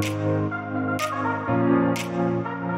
Thank you.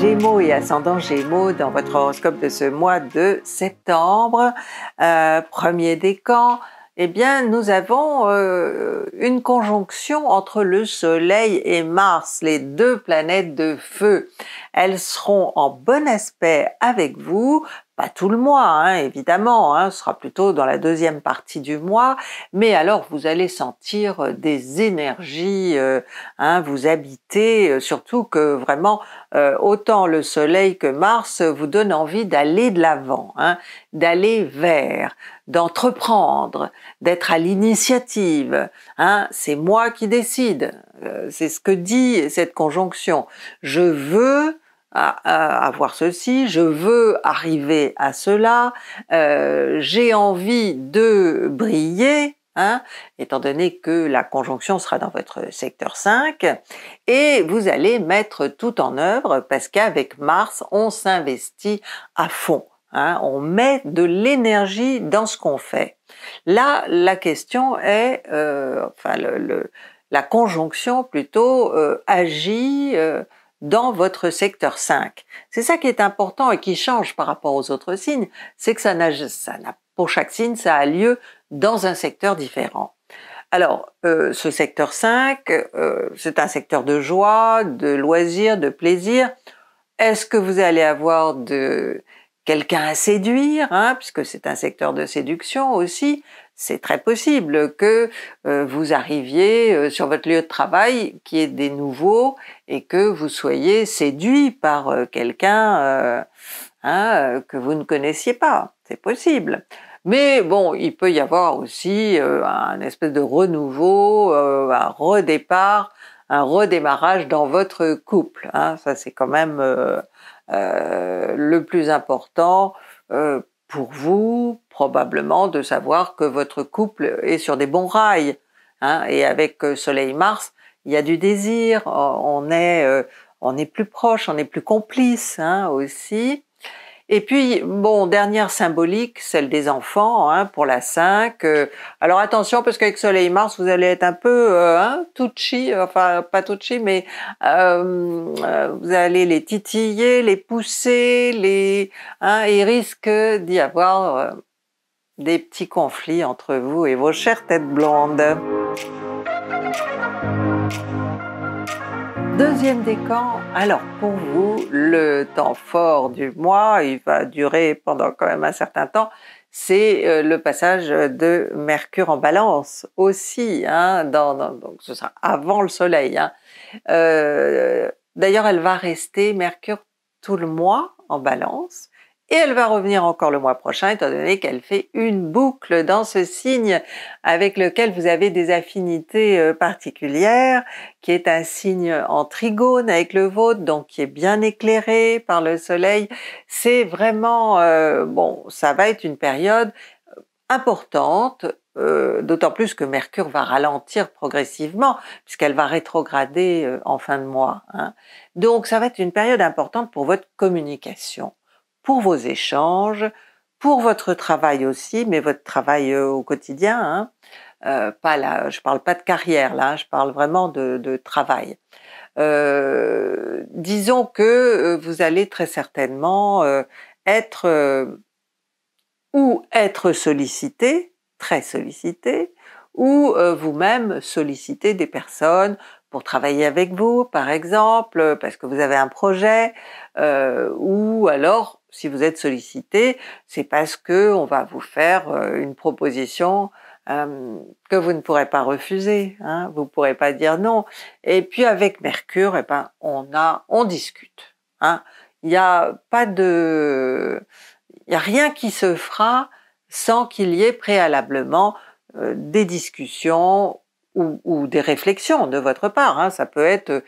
Gémeaux et ascendant Gémeaux dans votre horoscope de ce mois de septembre, euh, premier décan, eh bien, nous avons euh, une conjonction entre le Soleil et Mars, les deux planètes de feu. Elles seront en bon aspect avec vous pas tout le mois, hein, évidemment, hein, ce sera plutôt dans la deuxième partie du mois, mais alors vous allez sentir euh, des énergies euh, hein, vous habiter, euh, surtout que vraiment autant le Soleil que Mars vous donne envie d'aller de l'avant, d'aller vers, d'entreprendre, d'être à l'initiative. c'est moi qui décide, c'est ce que dit cette conjonction. Je veux à, à avoir ceci, je veux arriver à cela, euh, j'ai envie de briller, hein, étant donné que la conjonction sera dans votre secteur 5, et vous allez mettre tout en œuvre parce qu'avec Mars, on s'investit à fond. Hein, on met de l'énergie dans ce qu'on fait. Là, la question est, euh, enfin, le, la conjonction plutôt euh, agit, euh, dans votre secteur 5. C'est ça qui est important et qui change par rapport aux autres signes, c'est que ça n'a, pour chaque signe, ça a lieu dans un secteur différent. Alors, euh, ce secteur 5, euh, c'est un secteur de joie, de loisirs, de plaisir. Est-ce que vous allez avoir de quelqu'un à séduire, hein, puisque c'est un secteur de séduction aussi c'est très possible que euh, vous arriviez euh, sur votre lieu de travail qui est des nouveaux et que vous soyez séduit par euh, quelqu'un hein, que vous ne connaissiez pas. C'est possible. Mais bon, il peut y avoir aussi un espèce de renouveau, un redépart, un redémarrage dans votre couple. Hein. Ça, c'est quand même le plus important pour vous, probablement, de savoir que votre couple est sur des bons rails. Hein. et avec euh, Soleil-Mars, il y a du désir, on est, euh, on est plus proche, on est plus complice hein, aussi. Et puis, bon, dernière symbolique, celle des enfants, hein, pour la 5. Euh, alors attention, parce qu'avec Soleil Mars, vous allez être un peu euh, hein, touchy, enfin pas touchy, mais euh, vous allez les titiller, les pousser, les, hein, et risque d'y avoir des petits conflits entre vous et vos chères têtes blondes. Deuxième décan, alors pour vous, le temps fort du mois, il va durer pendant quand même un certain temps, c'est euh, le passage de Mercure en balance aussi, hein, donc ce sera avant le Soleil. Hein. Euh, d'ailleurs, elle va rester Mercure tout le mois en balance, et elle va revenir encore le mois prochain étant donné qu'elle fait une boucle dans ce signe avec lequel vous avez des affinités euh, particulières, qui est un signe en trigone avec le vôtre, donc qui est bien éclairé par le soleil. C'est vraiment, euh, bon, ça va être une période euh, importante, d'autant plus que Mercure va ralentir progressivement puisqu'elle va rétrograder en fin de mois. Hein. Donc ça va être une période importante pour votre communication pour vos échanges, pour votre travail aussi, mais votre travail euh, au quotidien. Hein. Euh, pas là, je parle pas de carrière là, je parle vraiment de, travail. Euh, disons que vous allez très certainement être ou être sollicité, très sollicité, ou vous-même solliciter des personnes pour travailler avec vous, par exemple, parce que vous avez un projet, ou alors si vous êtes sollicité, c'est parce que on va vous faire euh, une proposition euh, que vous ne pourrez pas refuser. Hein, vous ne pourrez pas dire non. Et puis avec Mercure, eh ben on a, on discute. Hein. Il hein. n'y a pas de, il y a rien qui se fera sans qu'il y ait préalablement euh, des discussions ou, des réflexions de votre part. Hein. Ça peut être,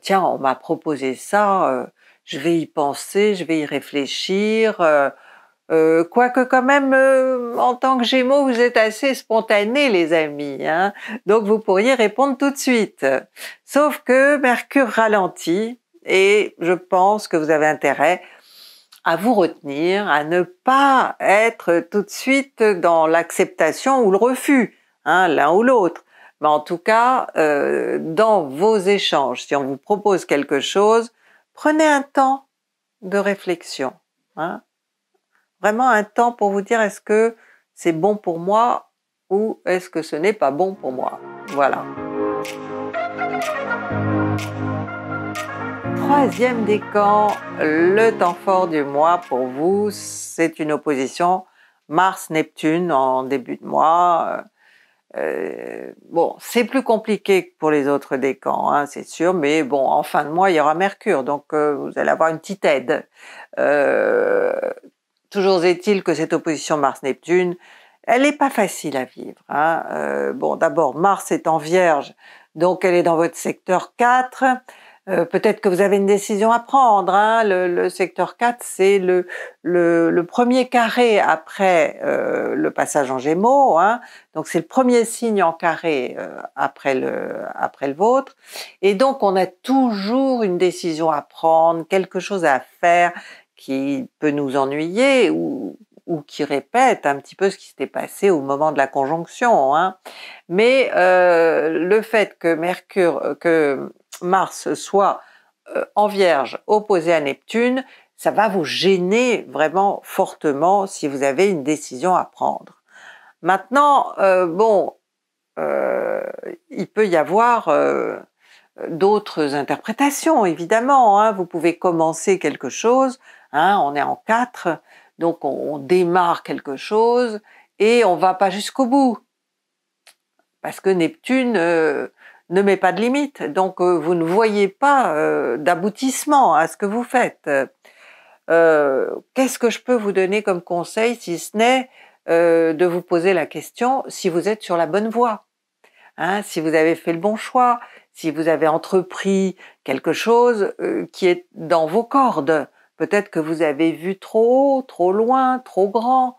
tiens, on m'a proposé ça je vais y penser, je vais y réfléchir. Euh, euh, quoique quand même, euh, en tant que Gémeaux, vous êtes assez spontanés, les amis. Hein. Donc vous pourriez répondre tout de suite. Sauf que Mercure ralentit et je pense que vous avez intérêt à vous retenir, à ne pas être tout de suite dans l'acceptation ou le refus, hein, l'un ou l'autre. Mais en tout cas, dans vos échanges, si on vous propose quelque chose, Prenez un temps de réflexion. Hein. Vraiment un temps pour vous dire est-ce que c'est bon pour moi ou est-ce que ce n'est pas bon pour moi. Voilà. Troisième décan, le temps fort du mois pour vous, c'est une opposition Mars-Neptune en début de mois. Euh, euh, bon, c'est plus compliqué que pour les autres décans, hein, c'est sûr, mais bon, en fin de mois, il y aura Mercure, donc euh, vous allez avoir une petite aide. Euh, toujours est-il que cette opposition Mars-Neptune, elle n'est pas facile à vivre. Hein. bon, d'abord, Mars est en Vierge, donc elle est dans votre secteur 4. Euh, peut-être que vous avez une décision à prendre. Hein. Le, secteur 4, c'est le, le, premier carré après euh, le passage en gémeaux. Hein. Donc c'est le premier signe en carré euh, après, le, après le vôtre. Et donc on a toujours une décision à prendre, quelque chose à faire qui peut nous ennuyer ou ou qui répète un petit peu ce qui s'était passé au moment de la conjonction. Hein. Mais euh, le fait que Mercure, euh, que Mars soit euh, en Vierge opposé à Neptune, ça va vous gêner vraiment fortement si vous avez une décision à prendre. Maintenant, bon, il peut y avoir d'autres interprétations, évidemment. Hein. Vous pouvez commencer quelque chose, hein, on est en 4, donc on, démarre quelque chose et on va pas jusqu'au bout. Parce que Neptune euh, ne met pas de limite. Donc euh, vous ne voyez pas euh, d'aboutissement à ce que vous faites. Qu'est-ce que je peux vous donner comme conseil si ce n'est de vous poser la question si vous êtes sur la bonne voie hein, Si vous avez fait le bon choix, si vous avez entrepris quelque chose qui est dans vos cordes Peut-être que vous avez vu trop haut, trop loin, trop grand.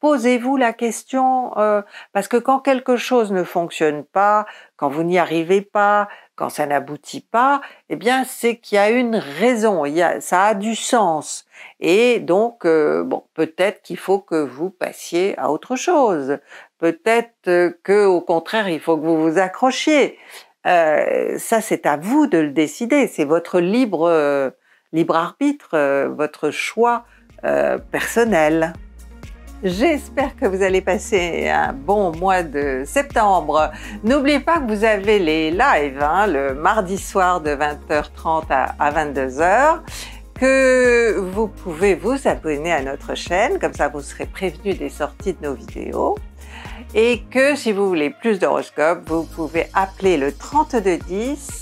Posez-vous la question, euh, parce que quand quelque chose ne fonctionne pas, quand vous n'y arrivez pas, quand ça n'aboutit pas, eh bien c'est qu'il y a une raison, il y a, ça a du sens. Et donc, euh, bon, peut-être qu'il faut que vous passiez à autre chose. Peut-être euh, que, au contraire, il faut que vous vous accrochiez. ça, c'est à vous de le décider. C'est votre libre libre arbitre, euh, votre choix euh, personnel. J'espère que vous allez passer un bon mois de septembre. N'oubliez pas que vous avez les lives hein, le mardi soir de 20h30 à, à 22h que vous pouvez vous abonner à notre chaîne, comme ça vous serez prévenu des sorties de nos vidéos. Et que si vous voulez plus d'horoscopes, vous pouvez appeler le 3210